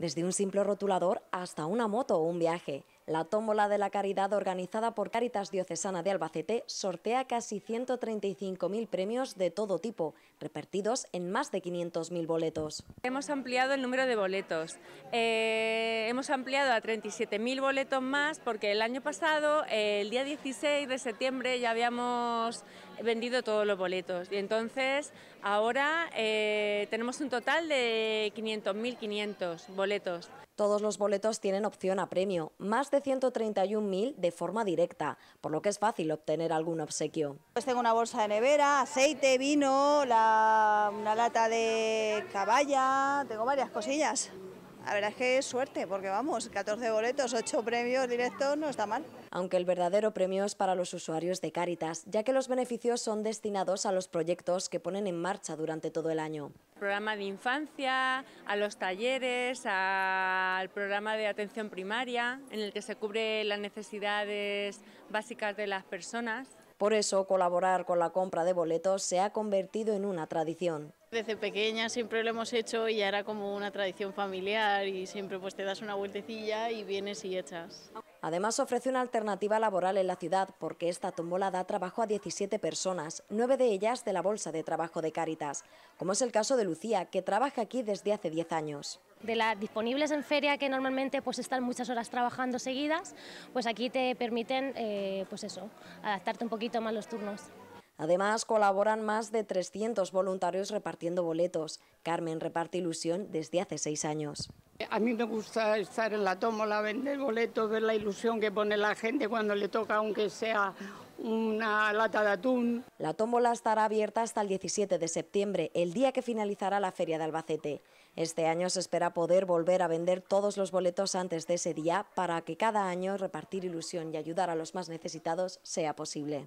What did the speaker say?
desde un simple rotulador hasta una moto o un viaje. La tómbola de la caridad organizada por Caritas Diocesana de Albacete sortea casi 135.000 premios de todo tipo, repartidos en más de 500.000 boletos. Hemos ampliado el número de boletos. Eh, hemos ampliado a 37.000 boletos más porque el año pasado, el día 16 de septiembre, ya habíamos vendido todos los boletos. Y entonces ahora eh, tenemos un total de 500.500 boletos. Todos los boletos tienen opción a premio. Más 131.000 de forma directa, por lo que es fácil obtener algún obsequio. Pues tengo una bolsa de nevera, aceite, vino, la, una lata de caballa, tengo varias cosillas. A verdad es que es suerte, porque vamos, 14 boletos, 8 premios directos, no está mal. Aunque el verdadero premio es para los usuarios de Cáritas, ya que los beneficios son destinados a los proyectos que ponen en marcha durante todo el año programa de infancia, a los talleres, al programa de atención primaria, en el que se cubren las necesidades básicas de las personas. Por eso, colaborar con la compra de boletos se ha convertido en una tradición. Desde pequeña siempre lo hemos hecho y ya era como una tradición familiar y siempre pues te das una vueltecilla y vienes y echas. Además ofrece una alternativa laboral en la ciudad porque esta tumbolada da trabajo a 17 personas, nueve de ellas de la Bolsa de Trabajo de Cáritas, como es el caso de Lucía, que trabaja aquí desde hace 10 años de las disponibles en feria que normalmente pues están muchas horas trabajando seguidas, pues aquí te permiten eh, pues eso, adaptarte un poquito más los turnos. Además, colaboran más de 300 voluntarios repartiendo boletos. Carmen reparte ilusión desde hace seis años. A mí me gusta estar en la tómola, vender boletos, ver la ilusión que pone la gente cuando le toca, aunque sea una lata de atún. La tómbola estará abierta hasta el 17 de septiembre, el día que finalizará la Feria de Albacete. Este año se espera poder volver a vender todos los boletos antes de ese día para que cada año repartir ilusión y ayudar a los más necesitados sea posible.